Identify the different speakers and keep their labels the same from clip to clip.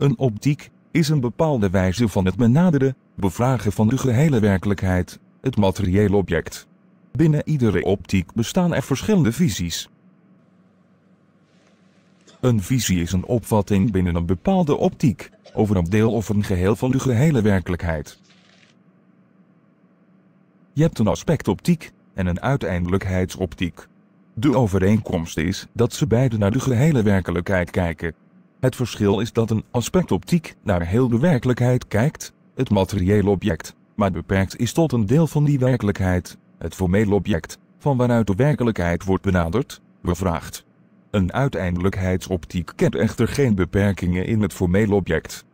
Speaker 1: Een optiek is een bepaalde wijze van het benaderen, bevragen van de gehele werkelijkheid, het materiële object. Binnen iedere optiek bestaan er verschillende visies. Een visie is een opvatting binnen een bepaalde optiek, over een deel of een geheel van de gehele werkelijkheid. Je hebt een aspectoptiek en een uiteindelijkheidsoptiek. De overeenkomst is dat ze beide naar de gehele werkelijkheid kijken, het verschil is dat een aspectoptiek naar heel de werkelijkheid kijkt, het materiële object, maar beperkt is tot een deel van die werkelijkheid, het formele object, van waaruit de werkelijkheid wordt benaderd, bevraagd. Een uiteindelijkheidsoptiek kent echter geen beperkingen in het formele object.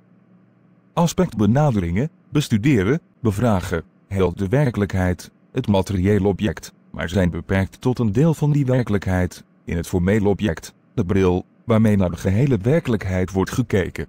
Speaker 1: Aspectbenaderingen bestuderen, bevragen, heel de werkelijkheid, het materiële object, maar zijn beperkt tot een deel van die werkelijkheid, in het formele object, de bril, waarmee naar de gehele werkelijkheid wordt gekeken.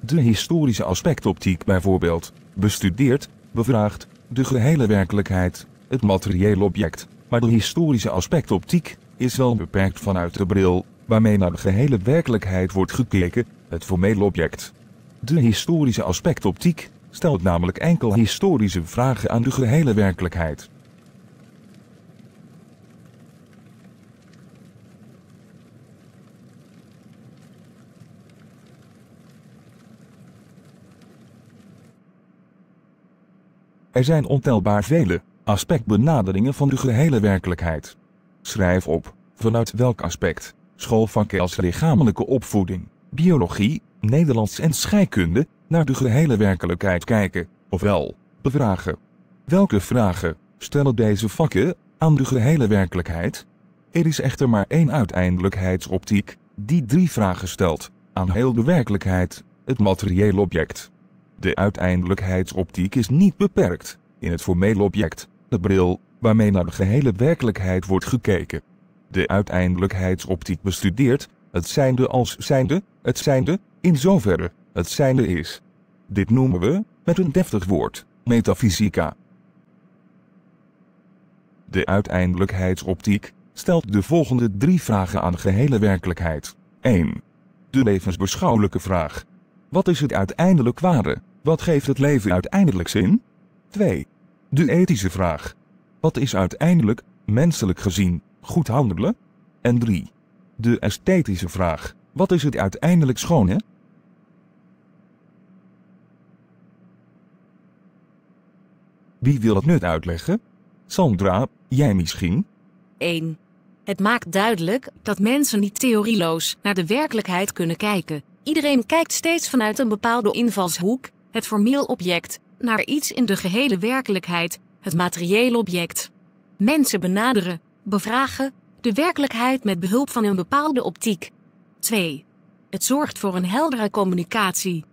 Speaker 1: De historische aspectoptiek bijvoorbeeld, bestudeert, bevraagt, de gehele werkelijkheid, het materiële object, maar de historische aspectoptiek is wel beperkt vanuit de bril, waarmee naar de gehele werkelijkheid wordt gekeken, het formele object. De historische aspectoptiek stelt namelijk enkel historische vragen aan de gehele werkelijkheid. Er zijn ontelbaar vele aspectbenaderingen van de gehele werkelijkheid. Schrijf op, vanuit welk aspect, schoolvakken als lichamelijke opvoeding, biologie, Nederlands en scheikunde, naar de gehele werkelijkheid kijken, ofwel, bevragen. Welke vragen stellen deze vakken aan de gehele werkelijkheid? Er is echter maar één uiteindelijkheidsoptiek, die drie vragen stelt, aan heel de werkelijkheid, het materiële object. De uiteindelijkheidsoptiek is niet beperkt. In het formele object, de bril, waarmee naar de gehele werkelijkheid wordt gekeken. De uiteindelijkheidsoptiek bestudeert het zijnde als zijnde, het zijnde, in zoverre het zijnde is. Dit noemen we, met een deftig woord, metafysica. De uiteindelijkheidsoptiek stelt de volgende drie vragen aan de gehele werkelijkheid. 1. De levensbeschouwelijke vraag. Wat is het uiteindelijk ware? Wat geeft het leven uiteindelijk zin? 2. De ethische vraag. Wat is uiteindelijk, menselijk gezien, goed handelen? En 3. De esthetische vraag. Wat is het uiteindelijk schone? Wie wil het nut uitleggen? Sandra, jij misschien?
Speaker 2: 1. Het maakt duidelijk dat mensen niet theorieloos naar de werkelijkheid kunnen kijken. Iedereen kijkt steeds vanuit een bepaalde invalshoek het formeel object, naar iets in de gehele werkelijkheid, het materiële object. Mensen benaderen, bevragen, de werkelijkheid met behulp van een bepaalde optiek. 2. Het zorgt voor een heldere communicatie.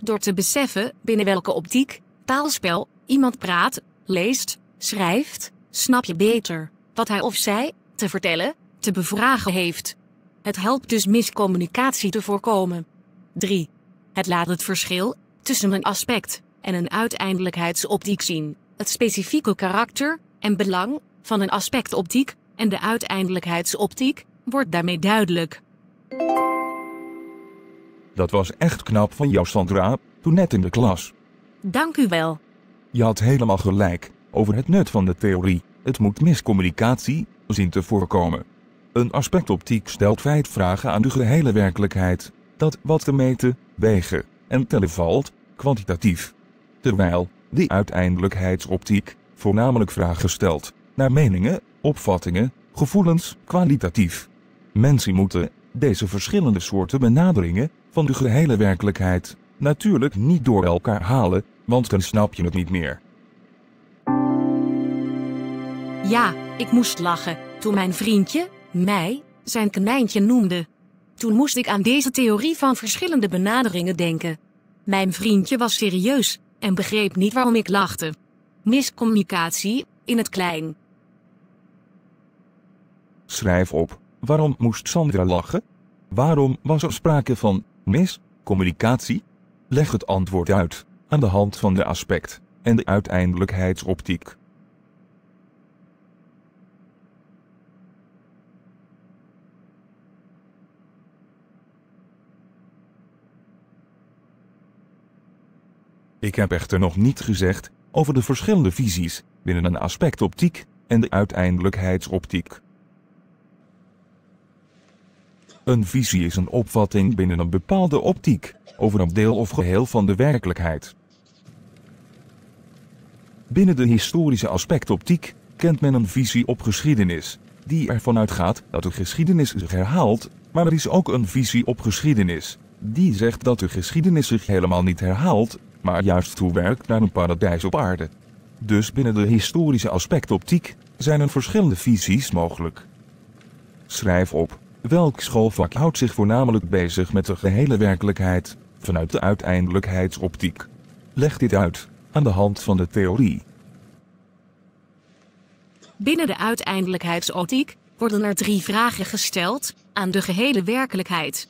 Speaker 2: Door te beseffen binnen welke optiek, taalspel, iemand praat, leest, schrijft, snap je beter wat hij of zij te vertellen, te bevragen heeft. Het helpt dus miscommunicatie te voorkomen. 3. Het laat het verschil tussen een aspect en een uiteindelijkheidsoptiek zien, het specifieke karakter en belang van een aspectoptiek en de uiteindelijkheidsoptiek wordt daarmee duidelijk.
Speaker 1: Dat was echt knap van jou, Sandra, toen net in de klas.
Speaker 2: Dank u wel.
Speaker 1: Je had helemaal gelijk over het nut van de theorie. Het moet miscommunicatie zien te voorkomen. Een aspectoptiek stelt feitvragen aan de gehele werkelijkheid: dat wat te meten, wegen, en tellen valt, kwantitatief. Terwijl, de uiteindelijkheidsoptiek, voornamelijk vragen stelt, naar meningen, opvattingen, gevoelens, kwalitatief. Mensen moeten, deze verschillende soorten benaderingen, van de gehele werkelijkheid, natuurlijk niet door elkaar halen, want dan snap je het niet meer.
Speaker 2: Ja, ik moest lachen toen mijn vriendje, mij, zijn konijntje noemde. Toen moest ik aan deze theorie van verschillende benaderingen denken. Mijn vriendje was serieus en begreep niet waarom ik lachte. Miscommunicatie, in het klein.
Speaker 1: Schrijf op, waarom moest Sandra lachen? Waarom was er sprake van miscommunicatie? Leg het antwoord uit, aan de hand van de aspect en de uiteindelijkheidsoptiek. Ik heb echter nog niet gezegd over de verschillende visies binnen een aspectoptiek en de uiteindelijkheidsoptiek. Een visie is een opvatting binnen een bepaalde optiek over een deel of geheel van de werkelijkheid. Binnen de historische aspectoptiek kent men een visie op geschiedenis, die ervan uitgaat dat de geschiedenis zich herhaalt, maar er is ook een visie op geschiedenis, die zegt dat de geschiedenis zich helemaal niet herhaalt, maar juist toewerkt naar een paradijs op aarde. Dus binnen de historische aspectoptiek zijn er verschillende visies mogelijk. Schrijf op, welk schoolvak houdt zich voornamelijk bezig met de gehele werkelijkheid, vanuit de uiteindelijkheidsoptiek? Leg dit uit, aan de hand van de theorie.
Speaker 2: Binnen de uiteindelijkheidsoptiek worden er drie vragen gesteld aan de gehele werkelijkheid.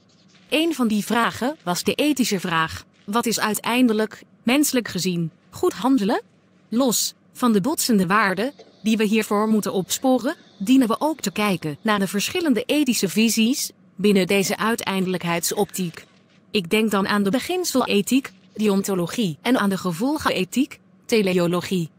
Speaker 2: Een van die vragen was de ethische vraag wat is uiteindelijk, menselijk gezien, goed handelen? Los van de botsende waarden die we hiervoor moeten opsporen, dienen we ook te kijken naar de verschillende ethische visies binnen deze uiteindelijkheidsoptiek. Ik denk dan aan de beginselethiek, deontologie en aan de gevolgenethiek, teleologie.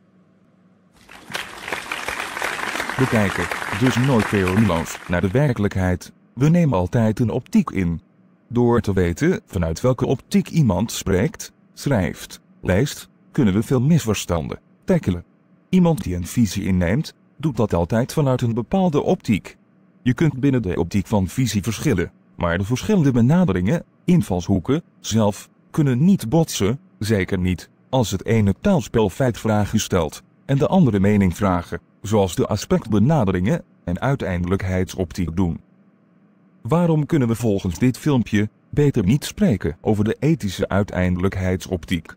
Speaker 1: We kijken dus nooit theorieloos naar de werkelijkheid. We nemen altijd een optiek in door te weten vanuit welke optiek iemand spreekt, schrijft, leest, kunnen we veel misverstanden tackelen. Iemand die een visie inneemt, doet dat altijd vanuit een bepaalde optiek. Je kunt binnen de optiek van visie verschillen, maar de verschillende benaderingen, invalshoeken, zelf, kunnen niet botsen, zeker niet als het ene taalspel feitvragen stelt en de andere mening vragen, zoals de aspectbenaderingen en uiteindelijkheidsoptiek doen. Waarom kunnen we volgens dit filmpje beter niet spreken over de ethische uiteindelijkheidsoptiek?